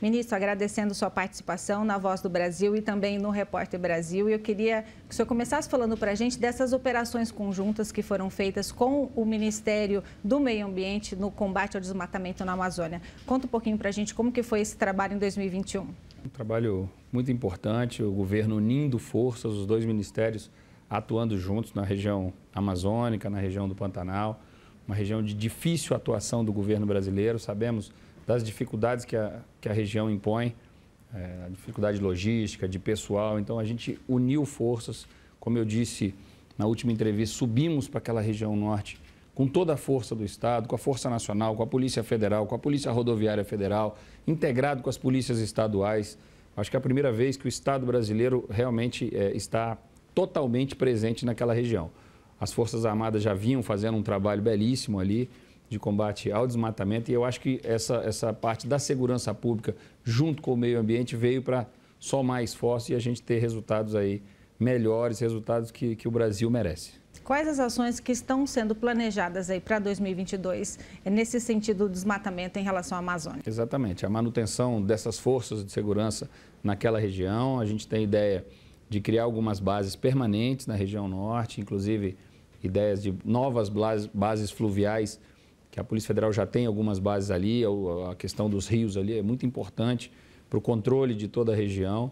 Ministro, agradecendo sua participação na Voz do Brasil e também no Repórter Brasil, eu queria que o senhor começasse falando para a gente dessas operações conjuntas que foram feitas com o Ministério do Meio Ambiente no combate ao desmatamento na Amazônia. Conta um pouquinho para a gente como que foi esse trabalho em 2021. Um trabalho muito importante, o governo unindo forças, os dois ministérios atuando juntos na região amazônica, na região do Pantanal, uma região de difícil atuação do governo brasileiro, sabemos das dificuldades que a, que a região impõe, é, a dificuldade logística, de pessoal. Então, a gente uniu forças. Como eu disse na última entrevista, subimos para aquela região norte com toda a força do Estado, com a Força Nacional, com a Polícia Federal, com a Polícia Rodoviária Federal, integrado com as polícias estaduais. Acho que é a primeira vez que o Estado brasileiro realmente é, está totalmente presente naquela região. As Forças Armadas já vinham fazendo um trabalho belíssimo ali de combate ao desmatamento. E eu acho que essa, essa parte da segurança pública, junto com o meio ambiente, veio para só mais e a gente ter resultados aí melhores, resultados que, que o Brasil merece. Quais as ações que estão sendo planejadas aí para 2022 é, nesse sentido do desmatamento em relação à Amazônia? Exatamente, a manutenção dessas forças de segurança naquela região. A gente tem ideia de criar algumas bases permanentes na região norte, inclusive ideias de novas bases fluviais que a Polícia Federal já tem algumas bases ali, a questão dos rios ali é muito importante para o controle de toda a região.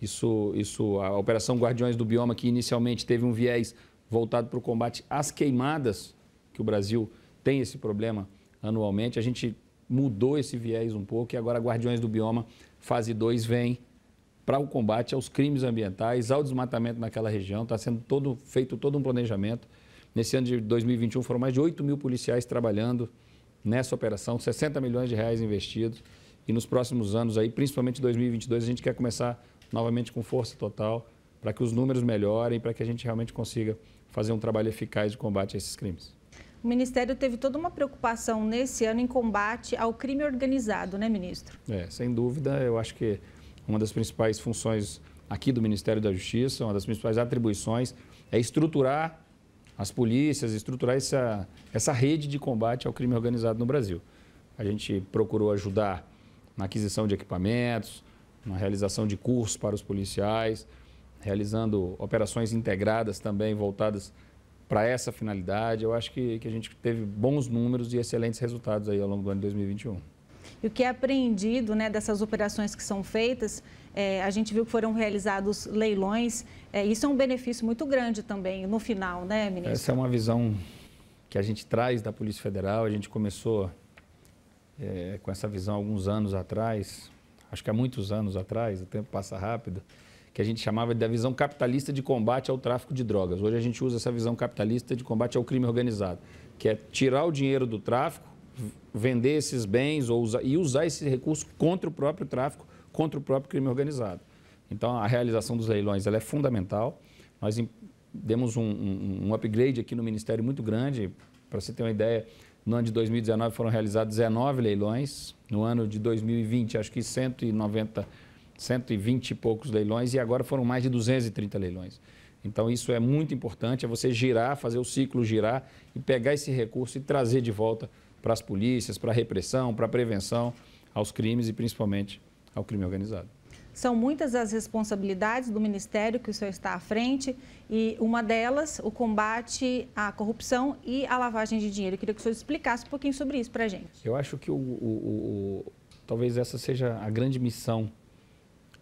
Isso, isso, a Operação Guardiões do Bioma, que inicialmente teve um viés voltado para o combate às queimadas, que o Brasil tem esse problema anualmente, a gente mudou esse viés um pouco e agora Guardiões do Bioma, fase 2, vem para o combate aos crimes ambientais, ao desmatamento naquela região. Está sendo todo, feito todo um planejamento. Nesse ano de 2021 foram mais de 8 mil policiais trabalhando nessa operação, 60 milhões de reais investidos. E nos próximos anos, aí, principalmente 2022, a gente quer começar novamente com força total para que os números melhorem, para que a gente realmente consiga fazer um trabalho eficaz de combate a esses crimes. O Ministério teve toda uma preocupação nesse ano em combate ao crime organizado, né, ministro? É, sem dúvida. Eu acho que uma das principais funções aqui do Ministério da Justiça, uma das principais atribuições, é estruturar as polícias, estruturar essa, essa rede de combate ao crime organizado no Brasil. A gente procurou ajudar na aquisição de equipamentos, na realização de cursos para os policiais, realizando operações integradas também voltadas para essa finalidade. Eu acho que, que a gente teve bons números e excelentes resultados aí ao longo do ano de 2021. E o que é aprendido né, dessas operações que são feitas é, a gente viu que foram realizados leilões. É, isso é um benefício muito grande também no final, né, ministro? Essa é uma visão que a gente traz da Polícia Federal. A gente começou é, com essa visão alguns anos atrás, acho que há muitos anos atrás, o tempo passa rápido, que a gente chamava da visão capitalista de combate ao tráfico de drogas. Hoje a gente usa essa visão capitalista de combate ao crime organizado, que é tirar o dinheiro do tráfico, vender esses bens ou usar, e usar esse recurso contra o próprio tráfico contra o próprio crime organizado. Então, a realização dos leilões ela é fundamental. Nós demos um, um, um upgrade aqui no Ministério muito grande. Para você ter uma ideia, no ano de 2019 foram realizados 19 leilões. No ano de 2020, acho que 190, 120 e poucos leilões. E agora foram mais de 230 leilões. Então, isso é muito importante, é você girar, fazer o ciclo girar e pegar esse recurso e trazer de volta para as polícias, para a repressão, para a prevenção aos crimes e principalmente ao crime organizado. São muitas as responsabilidades do Ministério que o senhor está à frente e uma delas, o combate à corrupção e à lavagem de dinheiro. Eu queria que o senhor explicasse um pouquinho sobre isso para a gente. Eu acho que o, o, o, talvez essa seja a grande missão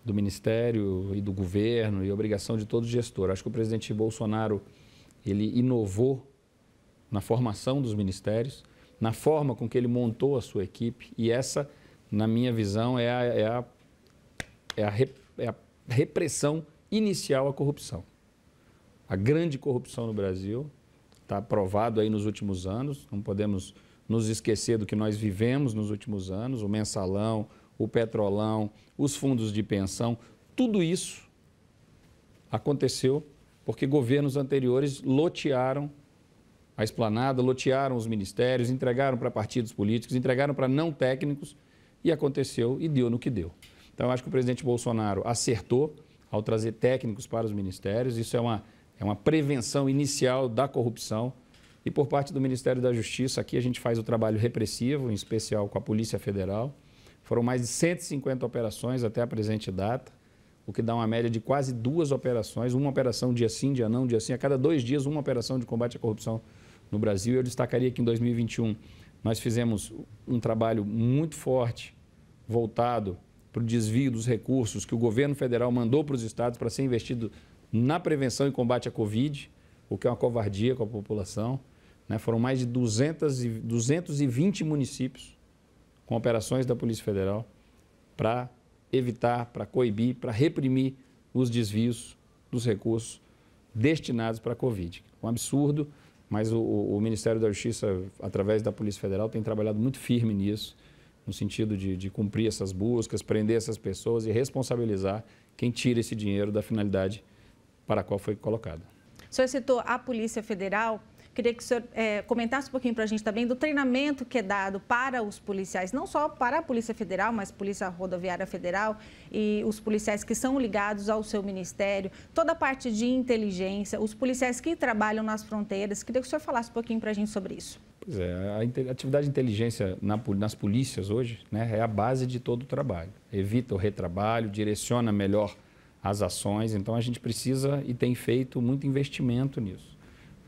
do Ministério e do governo e obrigação de todo gestor. Acho que o presidente Bolsonaro ele inovou na formação dos ministérios, na forma com que ele montou a sua equipe e essa na minha visão, é a, é a, é a, rep, é a repressão inicial à corrupção. A grande corrupção no Brasil está provado aí nos últimos anos, não podemos nos esquecer do que nós vivemos nos últimos anos, o mensalão, o petrolão, os fundos de pensão, tudo isso aconteceu porque governos anteriores lotearam a esplanada, lotearam os ministérios, entregaram para partidos políticos, entregaram para não técnicos e aconteceu e deu no que deu. Então, eu acho que o presidente Bolsonaro acertou ao trazer técnicos para os ministérios, isso é uma, é uma prevenção inicial da corrupção. E por parte do Ministério da Justiça, aqui a gente faz o trabalho repressivo, em especial com a Polícia Federal. Foram mais de 150 operações até a presente data, o que dá uma média de quase duas operações, uma operação dia sim, dia não, dia sim. A cada dois dias, uma operação de combate à corrupção no Brasil. Eu destacaria que em 2021 nós fizemos um trabalho muito forte voltado para o desvio dos recursos que o governo federal mandou para os estados para ser investido na prevenção e combate à Covid, o que é uma covardia com a população. Né? Foram mais de 200 e, 220 municípios com operações da Polícia Federal para evitar, para coibir, para reprimir os desvios dos recursos destinados para a Covid. Um absurdo. Mas o, o Ministério da Justiça, através da Polícia Federal, tem trabalhado muito firme nisso, no sentido de, de cumprir essas buscas, prender essas pessoas e responsabilizar quem tira esse dinheiro da finalidade para a qual foi colocado. O senhor citou a Polícia Federal. Queria que o senhor é, comentasse um pouquinho para a gente também do treinamento que é dado para os policiais, não só para a Polícia Federal, mas Polícia Rodoviária Federal e os policiais que são ligados ao seu ministério, toda a parte de inteligência, os policiais que trabalham nas fronteiras. Queria que o senhor falasse um pouquinho para a gente sobre isso. Pois é, a atividade de inteligência nas polícias hoje né, é a base de todo o trabalho. Evita o retrabalho, direciona melhor as ações, então a gente precisa e tem feito muito investimento nisso.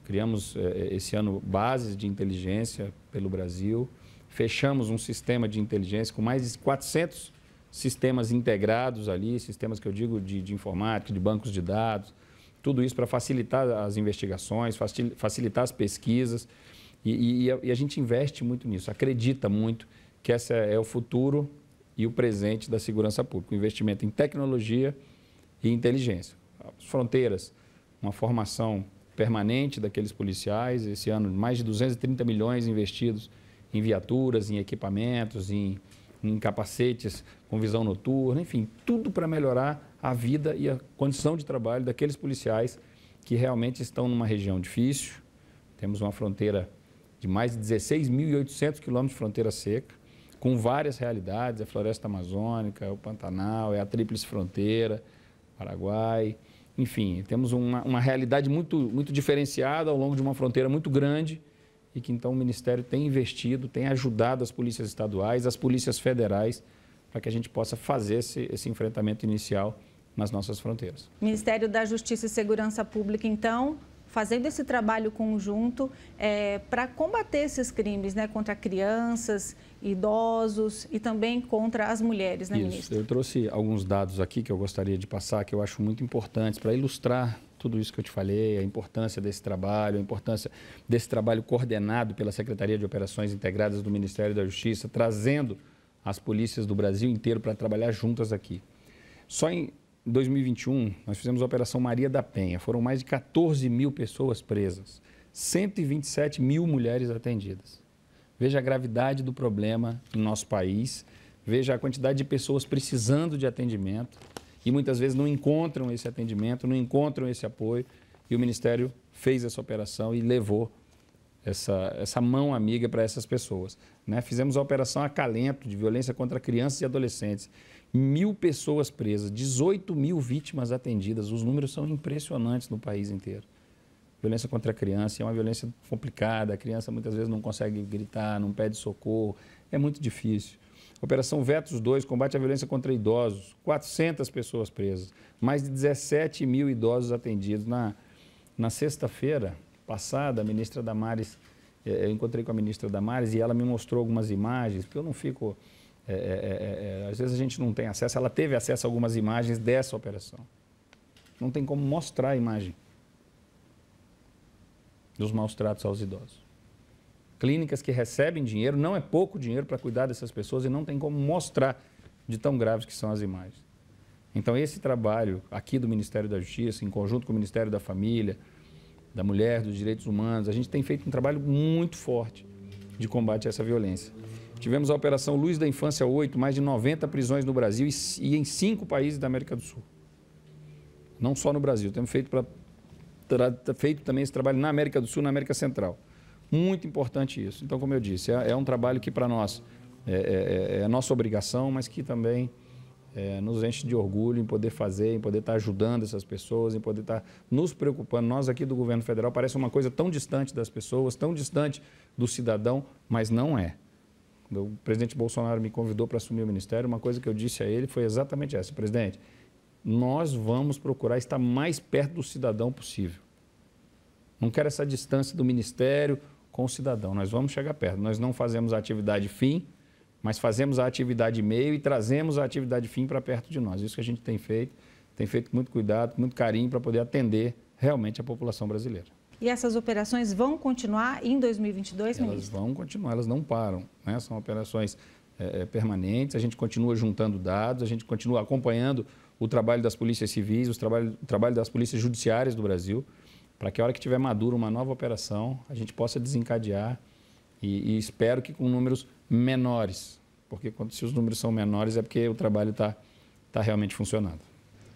Criamos eh, eh, esse ano bases de inteligência pelo Brasil, fechamos um sistema de inteligência com mais de 400 sistemas integrados ali, sistemas que eu digo de, de informática, de bancos de dados, tudo isso para facilitar as investigações, facilitar as pesquisas. E, e, e, a, gente investe muito nisso, acredita muito que esse é o futuro e o presente da segurança pública. O investimento em tecnologia e inteligência. As fronteiras, uma formação permanente daqueles policiais. Esse ano, mais de 230 milhões investidos em viaturas, em equipamentos, em, em capacetes com visão noturna, enfim, tudo para melhorar a vida e a condição de trabalho daqueles policiais que realmente estão numa região difícil. Temos uma fronteira de mais de 16.800 quilômetros de fronteira seca, com várias realidades, é a floresta amazônica, é o Pantanal, é a tríplice fronteira, Paraguai, enfim, temos uma, uma realidade muito, muito diferenciada ao longo de uma fronteira muito grande e que então o Ministério tem investido, tem ajudado as polícias estaduais, as polícias federais, para que a gente possa fazer esse, esse enfrentamento inicial nas nossas fronteiras. Ministério da Justiça e Segurança Pública, então, fazendo esse trabalho conjunto é, para combater esses crimes né, contra crianças idosos e também contra as mulheres, né, Isso. ministro? Eu trouxe alguns dados aqui que eu gostaria de passar, que eu acho muito importantes para ilustrar tudo isso que eu te falei, a importância desse trabalho, a importância desse trabalho coordenado pela Secretaria de Operações Integradas do Ministério da Justiça, trazendo as polícias do Brasil inteiro para trabalhar juntas aqui. Só em 2021, nós fizemos a Operação Maria da Penha. Foram mais de 14 mil pessoas presas, 127 mil mulheres atendidas. Veja a gravidade do problema no nosso país, veja a quantidade de pessoas precisando de atendimento e muitas vezes não encontram esse atendimento, não encontram esse apoio. E o Ministério fez essa operação e levou essa, essa mão amiga para essas pessoas. Né? Fizemos a operação Acalento de violência contra crianças e adolescentes. Mil pessoas presas, 18 mil vítimas atendidas. Os números são impressionantes no país inteiro. Violência contra a criança é uma violência complicada. A criança muitas vezes não consegue gritar, não pede socorro. É muito difícil. Operação Vetos 2, combate à violência contra idosos. 400 pessoas presas. Mais de 17 mil idosos atendidos. Na, na sexta-feira passada, a ministra Damares, eh, eh, eu encontrei com a ministra Damares e ela me mostrou algumas imagens, porque eu não fico. É, é, é, às vezes a gente não tem acesso. Ela teve acesso a algumas imagens dessa operação. Não tem como mostrar a imagem dos maus tratos aos idosos. Clínicas que recebem dinheiro, não é pouco dinheiro para cuidar dessas pessoas e não tem como mostrar de tão graves que são as imagens. Então, esse trabalho aqui do Ministério da Justiça, em conjunto com o Ministério da Família, da Mulher, dos Direitos Humanos, a gente tem feito um trabalho muito forte de combate a essa violência. Tivemos a Operação Luz da Infância 8, mais de 90 prisões no Brasil e em cinco países da América do Sul. Não só no Brasil, temos feito para feito também esse trabalho na América do Sul, na América Central. Muito importante isso. Então, como eu disse, é, é um trabalho que para nós é, é, é, é nossa obrigação, mas que também é, nos enche de orgulho em poder fazer, em poder estar ajudando essas pessoas, em poder estar nos preocupando. Nós aqui do governo federal parece uma coisa tão distante das pessoas, tão distante do cidadão, mas não é. o presidente Bolsonaro me convidou para assumir o ministério, uma coisa que eu disse a ele foi exatamente essa: presidente, nós vamos procurar estar mais perto do cidadão possível. Não quero essa distância do ministério com o cidadão. Nós vamos chegar perto. Nós não fazemos a atividade fim, mas fazemos a atividade meio e trazemos a atividade fim para perto de nós. Isso que a gente tem feito, tem feito com muito cuidado, com muito carinho para poder atender realmente a população brasileira. E essas operações vão continuar em 2022, elas ministro? Elas vão continuar, elas não param. Né? São operações é, permanentes, a gente continua juntando dados, a gente continua acompanhando o trabalho das polícias civis, o trabalho, o trabalho das polícias judiciárias do Brasil, para que a hora que tiver maduro uma nova operação, a gente possa desencadear e, e espero que com números menores, porque quando se os números são menores é porque o trabalho está tá realmente funcionando.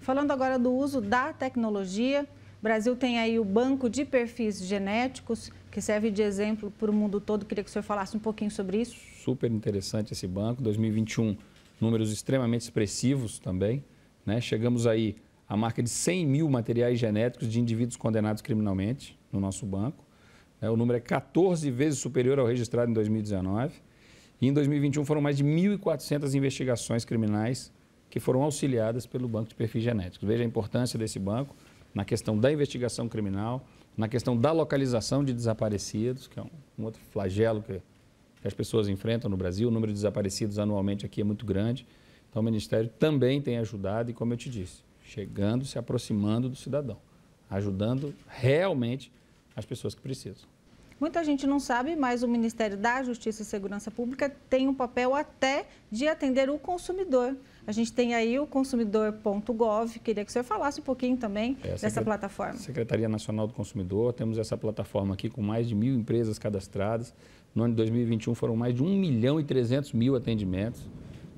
Falando agora do uso da tecnologia, o Brasil tem aí o banco de perfis genéticos, que serve de exemplo para o mundo todo. Queria que o senhor falasse um pouquinho sobre isso. Super interessante esse banco. 2021, números extremamente expressivos também. Né? Chegamos aí à marca de 100 mil materiais genéticos de indivíduos condenados criminalmente no nosso banco. Né? O número é 14 vezes superior ao registrado em 2019. E em 2021 foram mais de 1.400 investigações criminais que foram auxiliadas pelo Banco de Perfis Genéticos. Veja a importância desse banco na questão da investigação criminal, na questão da localização de desaparecidos, que é um, outro flagelo que as pessoas enfrentam no Brasil. O número de desaparecidos anualmente aqui é muito grande. Então, o Ministério também tem ajudado e, como eu te disse, chegando, se aproximando do cidadão, ajudando realmente as pessoas que precisam. Muita gente não sabe, mas o Ministério da Justiça e Segurança Pública tem um papel até de atender o consumidor. A gente tem aí o consumidor.gov, queria que o senhor falasse um pouquinho também é, dessa Secret... plataforma. Secretaria Nacional do Consumidor, temos essa plataforma aqui com mais de mil empresas cadastradas. No ano de 2021 foram mais de 1 milhão e 300 mil atendimentos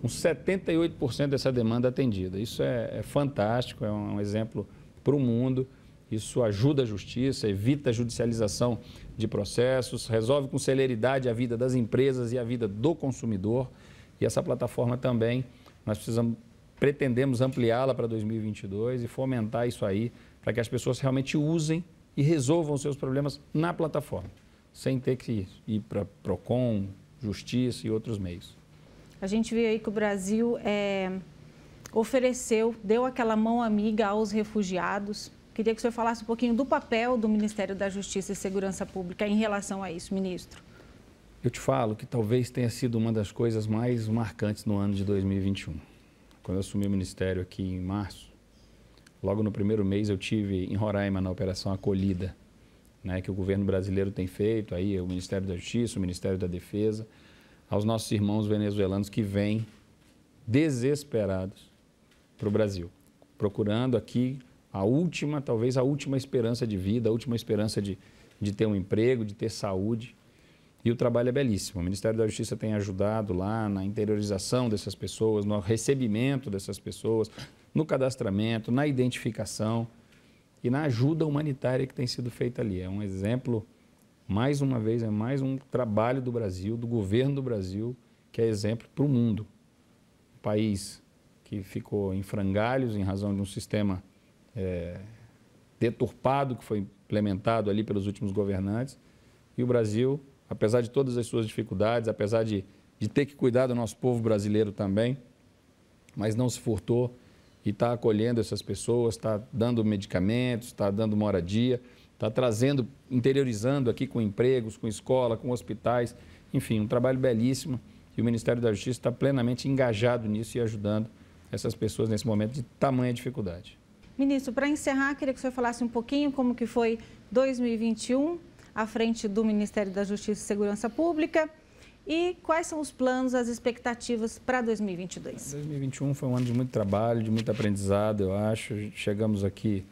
com 78% dessa demanda atendida. Isso é, é fantástico, é um, é um exemplo para o mundo. Isso ajuda a justiça, evita a judicialização de processos, resolve com celeridade a vida das empresas e a vida do consumidor. E essa plataforma também, nós precisamos, pretendemos ampliá-la para 2022 e fomentar isso aí, para que as pessoas realmente usem e resolvam seus problemas na plataforma, sem ter que ir para PROCON, Justiça e outros meios. A gente viu aí que o Brasil é, ofereceu, deu aquela mão amiga aos refugiados. Queria que o senhor falasse um pouquinho do papel do Ministério da Justiça e Segurança Pública em relação a isso, ministro. Eu te falo que talvez tenha sido uma das coisas mais marcantes no ano de 2021. Quando eu assumi o ministério aqui em março, logo no primeiro mês eu tive em Roraima na operação acolhida, né, que o governo brasileiro tem feito aí, o Ministério da Justiça, o Ministério da Defesa, aos nossos irmãos venezuelanos que vêm desesperados para o Brasil, procurando aqui a última, talvez a última esperança de vida, a última esperança de, de ter um emprego, de ter saúde. E o trabalho é belíssimo. O Ministério da Justiça tem ajudado lá na interiorização dessas pessoas, no recebimento dessas pessoas, no cadastramento, na identificação e na ajuda humanitária que tem sido feita ali. É um exemplo mais uma vez, é mais um trabalho do Brasil, do governo do Brasil, que é exemplo para o mundo. Um país que ficou em frangalhos em razão de um sistema é, deturpado que foi implementado ali pelos últimos governantes. E o Brasil, apesar de todas as suas dificuldades, apesar de, de ter que cuidar do nosso povo brasileiro também, mas não se furtou e está acolhendo essas pessoas, está dando medicamentos, está dando moradia está trazendo, interiorizando aqui com empregos, com escola, com hospitais, enfim, um trabalho belíssimo e o Ministério da Justiça está plenamente engajado nisso e ajudando essas pessoas nesse momento de tamanha dificuldade. Ministro, para encerrar, queria que o senhor falasse um pouquinho como que foi 2021 à frente do Ministério da Justiça e Segurança Pública e quais são os planos, as expectativas para 2022. 2021 foi um ano de muito trabalho, de muito aprendizado, eu acho. Chegamos aqui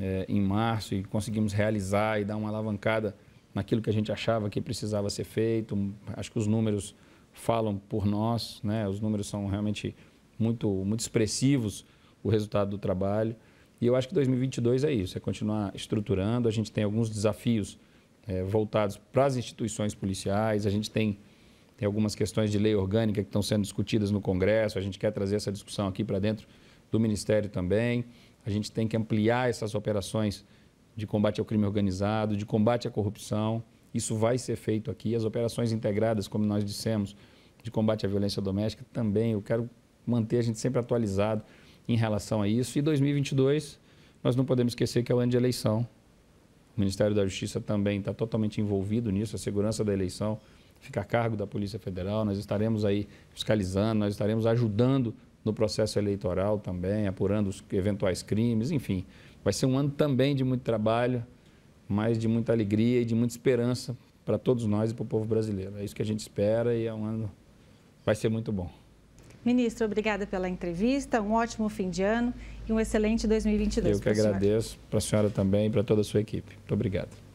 é, em março e conseguimos realizar e dar uma alavancada naquilo que a gente achava que precisava ser feito. Acho que os números falam por nós, né? os números são realmente muito, muito expressivos, o resultado do trabalho. E eu acho que 2022 é isso, é continuar estruturando. A gente tem alguns desafios é, voltados para as instituições policiais, a gente tem, tem algumas questões de lei orgânica que estão sendo discutidas no Congresso, a gente quer trazer essa discussão aqui para dentro do Ministério também. A gente tem que ampliar essas operações de combate ao crime organizado, de combate à corrupção. Isso vai ser feito aqui. As operações integradas, como nós dissemos, de combate à violência doméstica também. Eu quero manter a gente sempre atualizado em relação a isso. E 2022, nós não podemos esquecer que é o ano de eleição. O Ministério da Justiça também está totalmente envolvido nisso. A segurança da eleição fica a cargo da Polícia Federal. Nós estaremos aí fiscalizando, nós estaremos ajudando no processo eleitoral também, apurando os eventuais crimes, enfim. Vai ser um ano também de muito trabalho, mas de muita alegria e de muita esperança para todos nós e para o povo brasileiro. É isso que a gente espera e é um ano vai ser muito bom. Ministro, obrigada pela entrevista, um ótimo fim de ano e um excelente 2022. Eu que agradeço, para a senhora também e para toda a sua equipe. Muito obrigado.